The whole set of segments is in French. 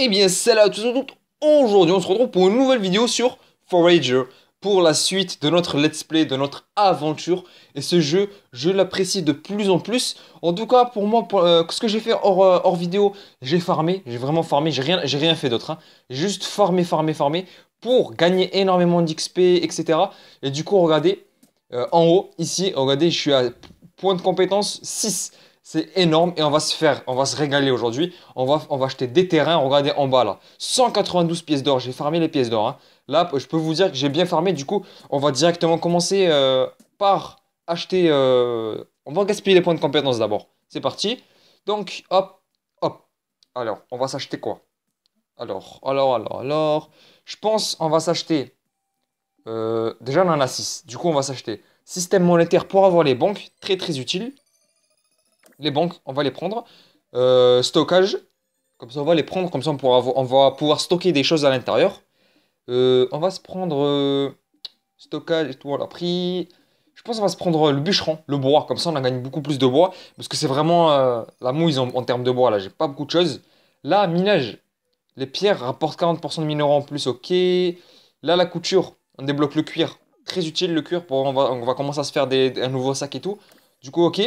Et eh bien, salut à tous et toutes. Aujourd'hui, on se retrouve pour une nouvelle vidéo sur Forager pour la suite de notre let's play, de notre aventure. Et ce jeu, je l'apprécie de plus en plus. En tout cas, pour moi, euh, ce que j'ai fait euh, hors, vidéo, j'ai farmé, j'ai vraiment farmé, j'ai rien, fait d'autre. Hein. J'ai Juste farmé, farmé, farmé pour gagner énormément d'XP, etc. Et du coup, regardez, euh, en haut, ici, regardez, je suis à point de compétence 6. C'est énorme et on va se faire, on va se régaler aujourd'hui. On va, on va acheter des terrains. Regardez en bas là, 192 pièces d'or. J'ai farmé les pièces d'or. Hein. Là, je peux vous dire que j'ai bien farmé. Du coup, on va directement commencer euh, par acheter. Euh, on va gaspiller les points de compétence d'abord. C'est parti. Donc, hop, hop. Alors, on va s'acheter quoi Alors, alors, alors, alors. Je pense on va s'acheter. Euh, déjà, on en a 6. Du coup, on va s'acheter système monétaire pour avoir les banques. Très, très utile les banques, on va les prendre. Euh, stockage, comme ça on va les prendre, comme ça on, pourra, on va pouvoir stocker des choses à l'intérieur. Euh, on va se prendre euh, stockage et tout, on Je pense qu'on va se prendre le bûcheron, le bois, comme ça on en gagne beaucoup plus de bois, parce que c'est vraiment la mouise en, termes de bois, là j'ai pas beaucoup de choses. Là, minage, les pierres rapportent 40% de minéraux en plus, ok. Là, la couture, on débloque le cuir, très utile le cuir, pour, on, va, on va commencer à se faire des, un nouveau sac et tout. Du coup, ok.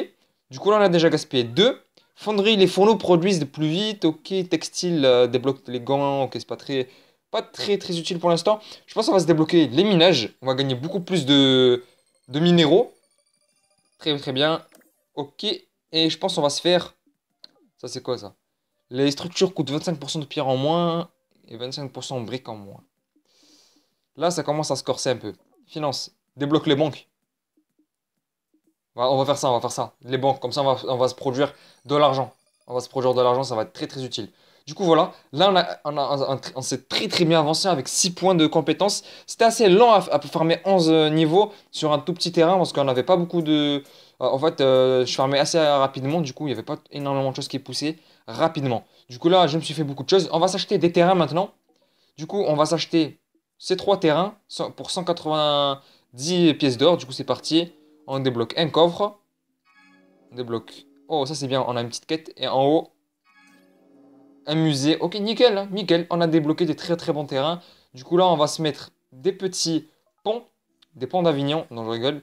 Du coup, là, on a déjà gaspillé deux. Fonderie, les fourneaux produisent de plus vite. Ok, textile euh, débloque les gants. Ok, c'est pas très, pas très très utile pour l'instant. Je pense qu'on va se débloquer les minages. On va gagner beaucoup plus de, minéraux. Très très bien. Ok. Et je pense qu'on va se faire... Ça c'est quoi ça Les structures coûtent 25% de pierre en moins et 25% de briques en moins. Là ça commence à se corser un peu. Finance, débloque les banques. On va faire ça, on va faire ça. Les banques, comme ça, on va, se produire de l'argent. On va se produire de l'argent, ça va être très très utile. Du coup, voilà, là, on, s'est très très bien avancé avec 6 points de compétences. C'était assez lent à, à, farmer 11 euh, niveaux sur un tout petit terrain parce qu'on n'avait pas beaucoup de. Euh, en fait, euh, je farmais assez rapidement, du coup, il n'y avait pas énormément de choses qui poussaient rapidement. Du coup, là, je me suis fait beaucoup de choses. On va s'acheter des terrains maintenant. Du coup, on va s'acheter ces 3 terrains pour 190 pièces d'or. Du coup, c'est parti on débloque un coffre. On débloque... Oh, ça c'est bien, on a une petite quête. Et en haut, un musée. Ok, nickel, hein, nickel. On a débloqué des très très bons terrains. Du coup, là, on va se mettre des petits ponts. Des ponts d'Avignon. Non, je rigole.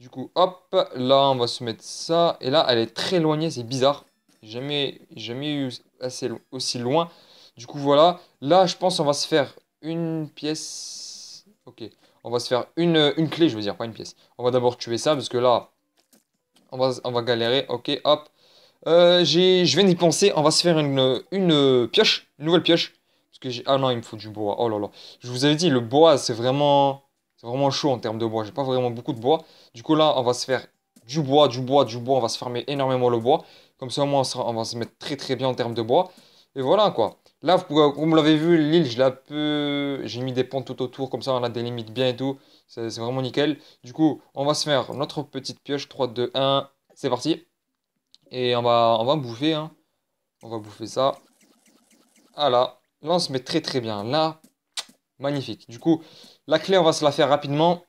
Du coup, hop, là, on va se mettre ça. Et là, elle est très éloignée, c'est bizarre. Jamais, jamais eu assez, aussi loin. Du coup, voilà. Là, je pense on va se faire une pièce... Ok. On va se faire une, clé, je veux dire, pas une pièce. On va d'abord tuer ça, parce que là, on va, on va galérer. Ok, hop. Euh, je viens d'y penser, on va se faire une, une pioche, une nouvelle pioche. Parce que j'ai... Ah non, il me faut du bois, oh là là. Je vous avais dit, le bois, c'est vraiment... C'est vraiment chaud en termes de bois, j'ai pas vraiment beaucoup de bois. Du coup là, on va se faire du bois, du bois, du bois, on va se fermer énormément le bois. Comme ça, au moins, on, on va se mettre très très bien en termes de bois. Et voilà, quoi. Là, comme vous l'avez vu, l'île, je l'ai peu... J'ai mis des ponts tout autour, comme ça on a des limites bien et tout. C'est vraiment nickel. Du coup, on va se faire notre petite pioche. 3, 2, 1, c'est parti. Et on va, on va bouffer. Hein. On va bouffer ça. Voilà. Ah là, on se met très très bien. Là, magnifique. Du coup, la clé, on va se la faire rapidement.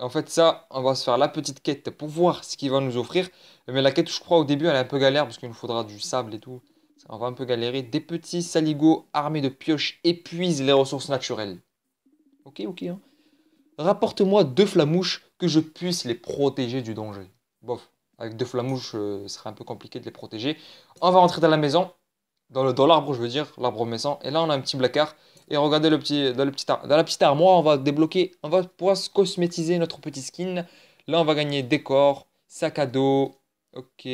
En fait, ça, on va se faire la petite quête pour voir ce qu'il va nous offrir. Mais la quête, je crois, au début, elle est un peu galère parce qu'il nous faudra du sable et tout on va un peu galérer, des petits saligots armés de pioches épuisent les ressources naturelles. Ok, ok. Hein. Rapporte-moi deux flamouches que je puisse les protéger du danger. Bof, avec deux flamouches, euh, ce serait un peu compliqué de les protéger. On va rentrer dans la maison, dans l'arbre, je veux dire, l'arbre maison. Et là, on a un petit placard. Et regardez le petit, dans, le petit dans la petite armoire, on va débloquer, on va pouvoir se cosmétiser notre petit skin. Là, on va gagner décor, sac à dos, ok,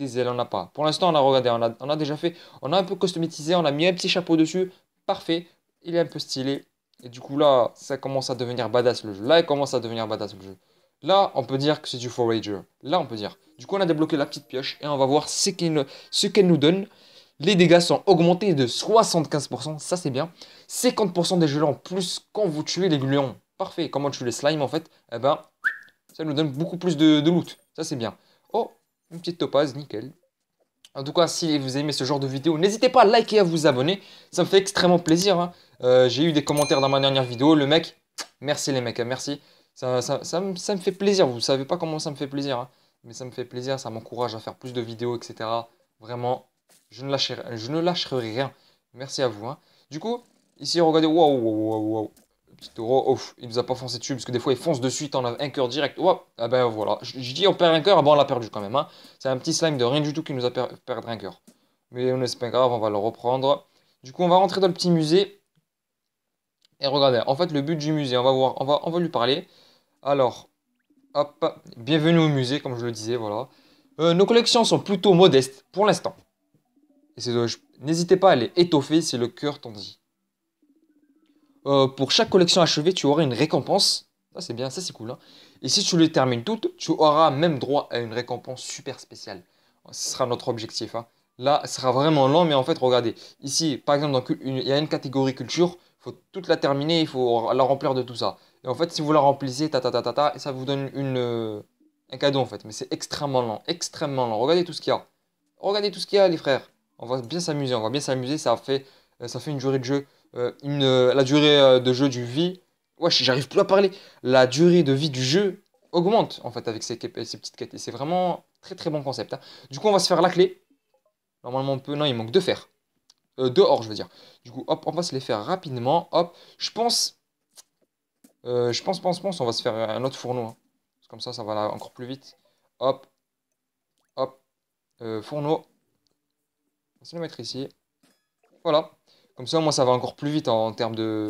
ailes on n'a pas. Pour l'instant, on a regardé, on a, déjà fait, on a un peu customisé, on a mis un petit chapeau dessus, parfait, il est un peu stylé. Et du coup, là, ça commence à devenir badass le jeu. Là, il commence à devenir badass le jeu. Là, on peut dire que c'est du forager. Là, on peut dire. Du coup, on a débloqué la petite pioche et on va voir ce qu'elle nous donne. Les dégâts sont augmentés de 75%, ça c'est bien. 50% des gelants en plus quand vous tuez les gluons. Parfait, comment tu les slimes en fait Eh ben, ça nous donne beaucoup plus de, de loot, ça c'est bien. Oh, une petite topaz, nickel. En tout cas, si vous aimez ce genre de vidéo, n'hésitez pas à liker et à vous abonner. Ça me fait extrêmement plaisir. Hein. Euh, j'ai eu des commentaires dans ma dernière vidéo. Le mec, merci les mecs, hein, merci. Ça, me, fait plaisir. Vous savez pas comment ça me fait plaisir. Hein. Mais ça me fait plaisir, ça m'encourage à faire plus de vidéos, etc. Vraiment, je ne lâcherai, rien. Merci à vous. Du coup, ici, regardez. Waouh, waouh, waouh petit taureau, il nous a pas foncé dessus, parce que des fois il fonce dessus, t'en as un cœur direct, ah ben voilà. Je, dis on perd un cœur, ah on l'a perdu quand même. Hein. C'est un petit slime de rien du tout qui nous a perdu un cœur. Mais on est pas grave, on va le reprendre. Du coup, on va rentrer dans le petit musée. Et regardez, en fait, le but du musée, on va voir, on va, lui parler. Alors, hop, bienvenue au musée, comme je le disais, voilà. Euh, nos collections sont plutôt modestes pour l'instant. N'hésitez pas à les étoffer si le cœur t'en dit. Euh, pour chaque collection achevée, tu auras une récompense. Ça, c'est bien, ça, c'est cool. Hein. Et si tu les termines toutes, tu auras même droit à une récompense super spéciale. Ce sera notre objectif. Hein. Là, ce sera vraiment lent, mais en fait, regardez. Ici, par exemple, il y a une catégorie culture. Il faut toute la terminer, il faut la remplir de tout ça. Et en fait, si vous la remplissez, ça vous donne euh, un cadeau, en fait. Mais c'est extrêmement lent, extrêmement lent. Regardez tout ce qu'il y a. Regardez tout ce qu'il y a, les frères. On va bien s'amuser, on va bien s'amuser. Ça fait, euh, ça fait une durée de jeu euh, euh, la durée euh, de jeu du vie. Ouais, j'arrive plus à parler. La durée de vie du jeu augmente en fait avec ces, petites quêtes. Et c'est vraiment très très bon concept. Hein. Du coup, on va se faire la clé. Normalement, on peut. Non, il manque de fer Euh, deux or, je veux dire. Du coup, hop, on va se les faire rapidement. Hop, je pense. je pense, pense, pense, on va se faire un autre fourneau. Hein. Comme ça, ça va là encore plus vite. Hop, hop, fourneau. On va se le mettre ici. Voilà. Comme ça, moi, ça va encore plus vite en, termes de,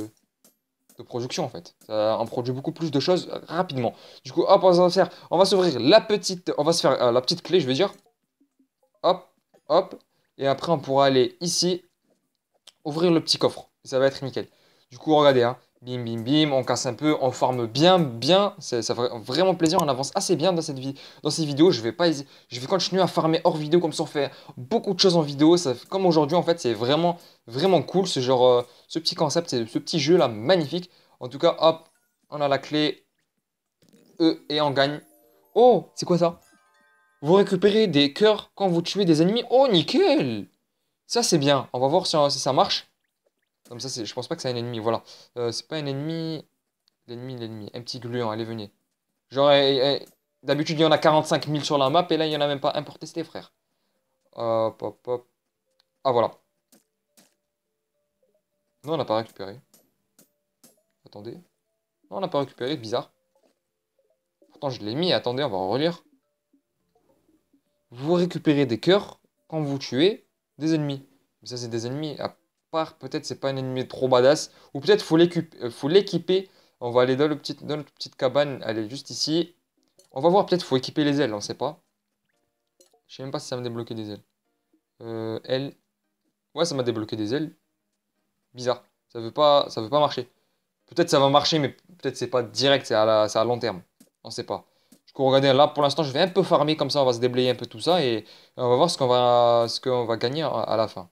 production en fait. Ça, on produit beaucoup plus de choses euh, rapidement. Du coup, hop, on va faire, s'ouvrir la petite, on va se faire euh, la petite clé, je vais dire. Hop, hop, et après on pourra aller ici ouvrir le petit coffre. Ça va être nickel. Du coup, regardez, hein, bim, bim, bim, on casse un peu, on forme bien, bien, ça fait vraiment plaisir, on avance assez bien dans, cette vie, dans ces vidéos, je vais, pas, je vais continuer à farmer hors vidéo, comme ça on fait beaucoup de choses en vidéo, comme aujourd'hui en fait, c'est vraiment, vraiment cool, ce genre, euh, ce petit concept, ce petit jeu là, magnifique, en tout cas, hop, on a la clé, e et on gagne, oh, c'est quoi ça Vous récupérez des cœurs quand vous tuez des ennemis, oh nickel Ça c'est bien, on va voir si ça marche, comme ça, je pense pas que c'est un ennemi. Voilà. Euh, c'est pas un ennemi. L'ennemi, l'ennemi. Un petit gluant, allez, venez. Genre, eh, eh, eh, d'habitude, il y en a 45 000 sur la map, et là, il y en a même pas un pour tester, frère. Hop, hop, hop. Ah, voilà. Non, on n'a pas récupéré. Attendez. Non, on n'a pas récupéré, bizarre. Pourtant, je l'ai mis. Attendez, on va relire. Vous récupérez des cœurs quand vous tuez des ennemis. Mais ça, c'est des ennemis peut-être c'est pas un ennemi trop badass. Ou peut-être faut euh, l'équiper. On va aller dans, le petit, dans notre petite cabane. Elle est juste ici. On va voir, peut-être faut équiper les ailes, on sait pas. Je sais même pas si ça me débloqué des ailes. Euh, Ouais, ça m'a débloqué des ailes. Bizarre. Ça veut pas, ça veut pas marcher. Peut-être ça va marcher, mais peut-être c'est pas direct, c'est à, long terme. On sait pas. je peux regarder là pour l'instant, je vais un peu farmer comme ça, on va se déblayer un peu tout ça et on va voir ce qu'on va, ce qu'on va gagner à la fin.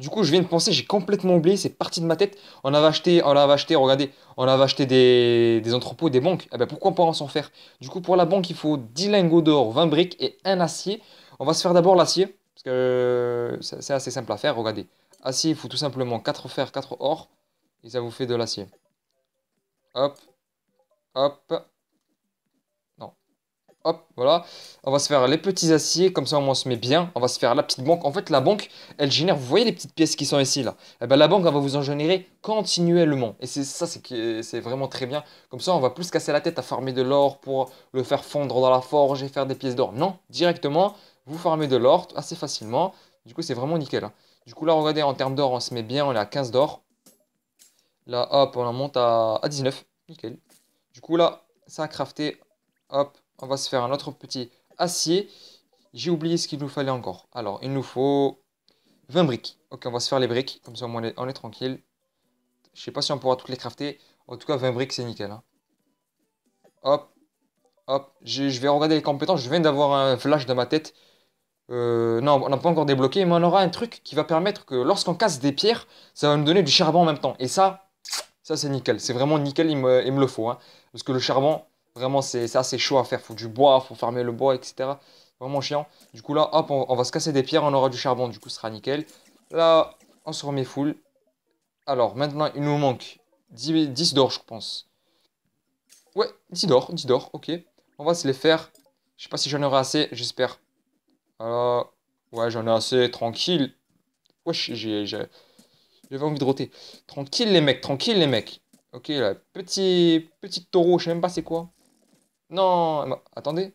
Du coup, je viens de penser, j'ai complètement oublié, c'est parti de ma tête. On avait acheté, on avait acheté, regardez, on avait acheté des, entrepôts, des banques. Eh ben, pourquoi pas en s'en faire Du coup, pour la banque, il faut 10 lingots d'or, 20 briques et un acier. On va se faire d'abord l'acier, parce que euh, c'est assez simple à faire, regardez. Acier, il faut tout simplement 4 fer, 4 or, et ça vous fait de l'acier. Hop, hop, Hop, voilà. On va se faire les petits aciers, comme ça on se met bien. On va se faire la petite banque. En fait, la banque, elle génère, vous voyez les petites pièces qui sont ici, là eh bien La banque, elle va vous en générer continuellement. Et c'est ça, c'est vraiment très bien. Comme ça, on va plus se casser la tête à farmer de l'or pour le faire fondre dans la forge et faire des pièces d'or. Non, directement, vous farmez de l'or assez facilement. Du coup, c'est vraiment nickel. Hein. Du coup, là, regardez, en termes d'or, on se met bien, on est à 15 d'or. Là, hop, on en monte à, à 19. Nickel. Du coup, là, ça a crafté. Hop, on va se faire un autre petit acier. J'ai oublié ce qu'il nous fallait encore. Alors, il nous faut 20 briques. Ok, on va se faire les briques. Comme ça, on est, tranquille. Je sais pas si on pourra toutes les crafter. En tout cas, 20 briques, c'est nickel. Hein. Hop. Hop. Je, vais regarder les compétences. Je viens d'avoir un flash dans ma tête. Euh, non, on n'a pas encore débloqué, mais on aura un truc qui va permettre que lorsqu'on casse des pierres, ça va nous donner du charbon en même temps. Et ça, ça c'est nickel. C'est vraiment nickel, il me, le faut. Hein. Parce que le charbon, Vraiment, c'est assez chaud à faire. Faut du bois, faut fermer le bois, etc. Vraiment chiant. Du coup, là, hop, on, va se casser des pierres, on aura du charbon. Du coup, ce sera nickel. Là, on se remet full. Alors, maintenant, il nous manque 10, d'or, je pense. Ouais, 10 d'or, 10 d'or, ok. On va se les faire. Je sais pas si j'en aurai assez, j'espère. ouais, j'en ai assez, tranquille. Wesh, j'avais envie de roter. Tranquille les mecs, tranquille les mecs. Ok, là, petit, petit taureau, je sais même pas c'est quoi. Non, attendez.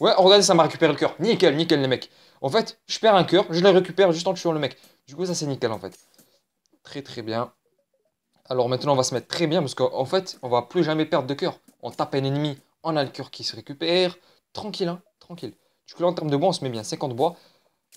Ouais, oh, regardez, ça m'a récupéré le cœur. Nickel, nickel, les mecs. En fait, je perds un cœur, je le récupère juste en tuant le mec. Du coup, ça, c'est nickel, en fait. Très, très bien. Alors maintenant, on va se mettre très bien, parce qu'en fait, on va plus jamais perdre de cœur. On tape un ennemi, on a le cœur qui se récupère. Tranquille, hein, tranquille. Du coup, là, en termes de bois, on se met bien 50 bois.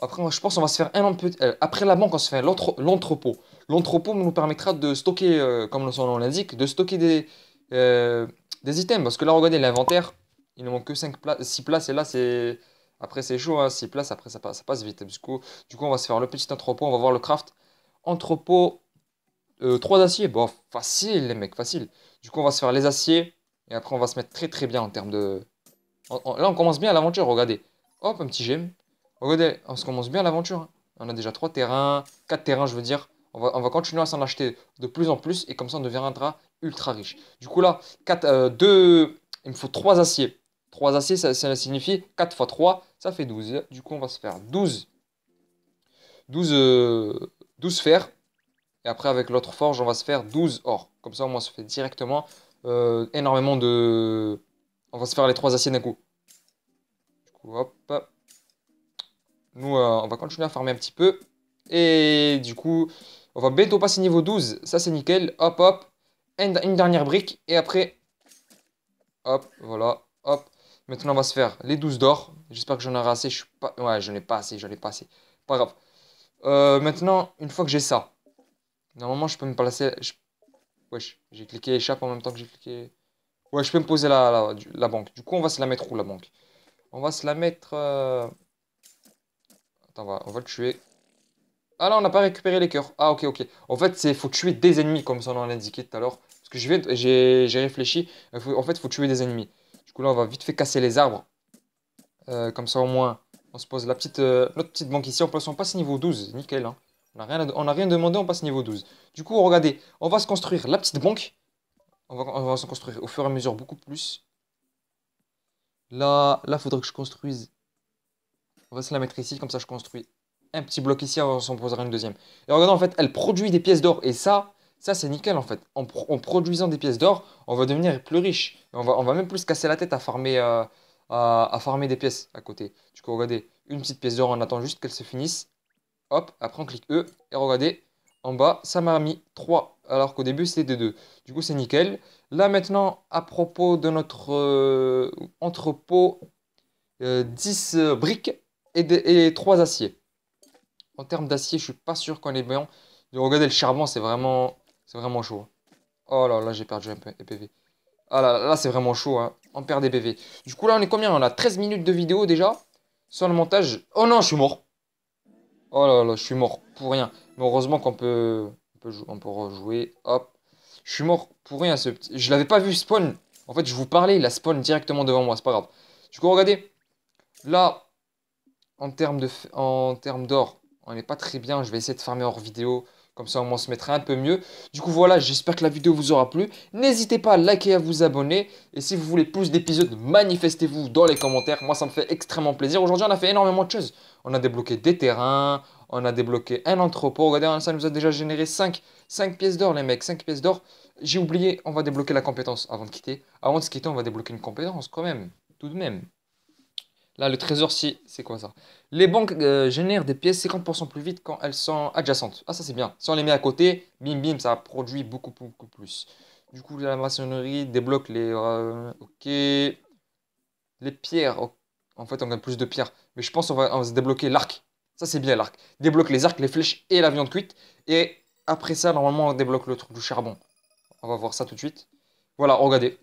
Après, je pense on va se faire un euh, Après la banque, on se fait l'entrepôt. L'entrepôt nous permettra de stocker, euh, comme son nom l'indique, de stocker des, euh, des items. Parce que là, regardez l'inventaire, il ne manque que 5 places 6 places. Et là, c'est après, c'est chaud, hein, 6 places. Après, ça passe, passe vite. Du coup, du coup, on va se faire le petit entrepôt. On va voir le craft. Entrepôt euh, trois 3 aciers. Bon, facile, les mecs, facile. Du coup, on va se faire les aciers. Et après, on va se mettre très très bien en termes de. là, on commence bien l'aventure, regardez. Hop, un petit gemme. Regardez, on se commence bien l'aventure. Hein. On a déjà 3 terrains, 4 terrains, je veux dire. On va, on va continuer à s'en acheter de plus en plus et comme ça on deviendra ultra riche. Du coup, là, 4, 2, euh, il me faut 3 aciers. 3 aciers, ça, ça signifie 4 x 3, ça fait 12. Du coup, on va se faire 12, 12, 12 fers. Et après, avec l'autre forge, on va se faire 12 or. Comme ça, on moins, se fait directement euh, énormément de... On va se faire les 3 aciers d'un coup. Du coup, hop. Nous, euh, on va continuer à farmer un petit peu. Et du coup, on va bientôt passer niveau 12. Ça, c'est nickel. Hop, hop une dernière brique. Et après, hop, voilà, hop. Maintenant, on va se faire les 12 d'or. J'espère que j'en aurai assez. Je suis pas... Ouais, je n'ai pas assez, j'en ai pas assez. Pas grave. Euh, maintenant, une fois que j'ai ça, normalement, je peux me placer... Wesh, j'ai cliqué échappe en même temps que j'ai cliqué... Ouais, je peux me poser la, la, banque. Du coup, on va se la mettre où, la banque On va se la mettre... Euh, attends, on va, le tuer. Ah là, on n'a pas récupéré les coeurs, Ah, ok, ok. En fait, c'est faut tuer des ennemis, comme ça on en a indiqué tout à l'heure que j'ai réfléchi. Euh, en fait, il faut tuer des ennemis. Du coup, là, on va vite fait casser les arbres. Euh, comme ça, au moins, on se pose la petite, euh, notre petite banque ici. En plus, on passe niveau 12. Nickel. Hein. On n'a rien, rien demandé, on passe niveau 12. Du coup, regardez, on va se construire la petite banque. On va, se construire au fur et à mesure beaucoup plus. Là, là, faudrait que je construise. On va se la mettre ici, comme ça je construis un petit bloc ici, on s'en poser une deuxième. Et regardez, en fait, elle produit des pièces d'or. Et ça, ça, c'est nickel en fait. En, produisant des pièces d'or, on va devenir plus riche. on, va, même plus casser la tête à farmer, euh, à, des pièces à côté. Du coup, regardez, une petite pièce d'or, on attend juste qu'elle se finisse. Hop, après on clique E, et regardez, en bas, ça m'a mis 3, alors qu'au début c'était 2. Du coup, c'est nickel. Là maintenant, à propos de notre euh, entrepôt, 10 euh, briques et, 3 aciers. En termes d'acier, je suis pas sûr qu'on est bien. Regardez, le charbon, c'est vraiment c'est vraiment chaud. Hein. Oh là là, j'ai perdu un peu des PV. Ah là, là c'est vraiment chaud. Hein. On perd des PV. Du coup, là, on est combien On a 13 minutes de vidéo déjà. Sur le montage. Oh non, je suis mort. Oh là là, je suis mort pour rien. Mais heureusement qu'on peut... On peut, on peut rejouer. Hop. Je suis mort pour rien. Ce petit... Je l'avais pas vu spawn. En fait, je vous parlais. Il a spawn directement devant moi. C'est pas grave. Du coup, regardez. Là, en termes d'or, on n'est pas très bien. Je vais essayer de farmer hors vidéo. Comme ça, on se mettra un peu mieux. Du coup, voilà, j'espère que la vidéo vous aura plu. N'hésitez pas à liker et à vous abonner. Et si vous voulez plus d'épisodes, manifestez-vous dans les commentaires. Moi, ça me fait extrêmement plaisir. Aujourd'hui, on a fait énormément de choses. On a débloqué des terrains, on a débloqué un entrepôt. Regardez, hein, ça nous a déjà généré 5, 5 pièces d'or, les mecs. 5 pièces d'or. J'ai oublié, on va débloquer la compétence avant de quitter. Avant de se quitter, on va débloquer une compétence quand même. Tout de même. Là, le trésor si c'est quoi ça Les banques euh, génèrent des pièces 50% plus vite quand elles sont adjacentes. Ah, ça, c'est bien. Si on les met à côté, bim, bim, ça produit beaucoup, beaucoup plus. Du coup, la maçonnerie débloque les... Euh, ok. Les pierres. En fait, on gagne plus de pierres. Mais je pense qu'on va, va se débloquer l'arc. Ça, c'est bien, l'arc. Débloque les arcs, les flèches et la viande cuite. Et après ça, normalement, on débloque le truc du charbon. On va voir ça tout de suite. Voilà, regardez.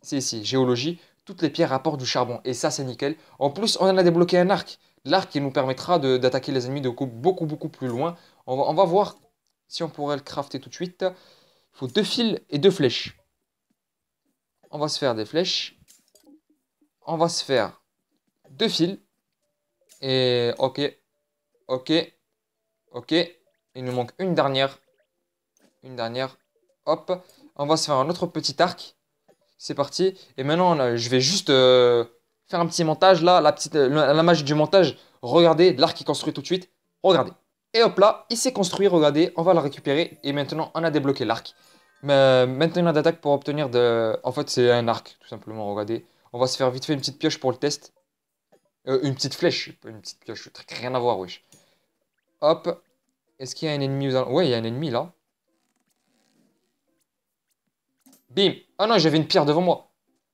C'est ici, géologie toutes les pierres apportent du charbon. Et ça, c'est nickel. En plus, on en a débloqué un arc. L'arc qui nous permettra d'attaquer les ennemis de beaucoup, beaucoup plus loin. On va, on va voir si on pourrait le crafter tout de suite. Il faut deux fils et deux flèches. On va se faire des flèches. On va se faire deux fils. Et ok. Ok. Ok. Il nous manque une dernière. Une dernière. Hop. On va se faire un autre petit arc c'est parti. Et maintenant, je vais juste euh, faire un petit montage là, la, petite, euh, la, magie du montage. Regardez, l'arc qui construit tout de suite. Regardez. Et hop là, il s'est construit, regardez, on va le récupérer. Et maintenant, on a débloqué l'arc. Mais euh, maintenant d'attaque pour obtenir de... En fait, c'est un arc, tout simplement, regardez. On va se faire vite fait une petite pioche pour le test. une petite flèche, une petite pioche, rien à voir, wesh. Hop. Est-ce qu'il y a un ennemi Oui Ouais, il y a un ennemi, là. Bim ah non, j'avais une pierre devant moi.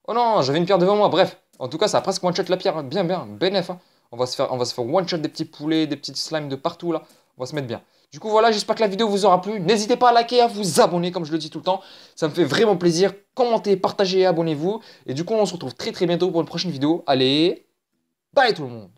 Oh non, j'avais une pierre devant moi. Bref, en tout cas, ça a presque one-shot la pierre. Hein. Bien, bien, bénéf. Hein. On, va se faire, on va se faire one-shot des petits poulets, des petites slimes de partout là. On va se mettre bien. Du coup, voilà, j'espère que la vidéo vous aura plu. N'hésitez pas à liker, à vous abonner, comme je le dis tout le temps. Ça me fait vraiment plaisir. Commentez, partagez, abonnez-vous. Et du coup, on se retrouve très très bientôt pour une prochaine vidéo. Allez, bye tout le monde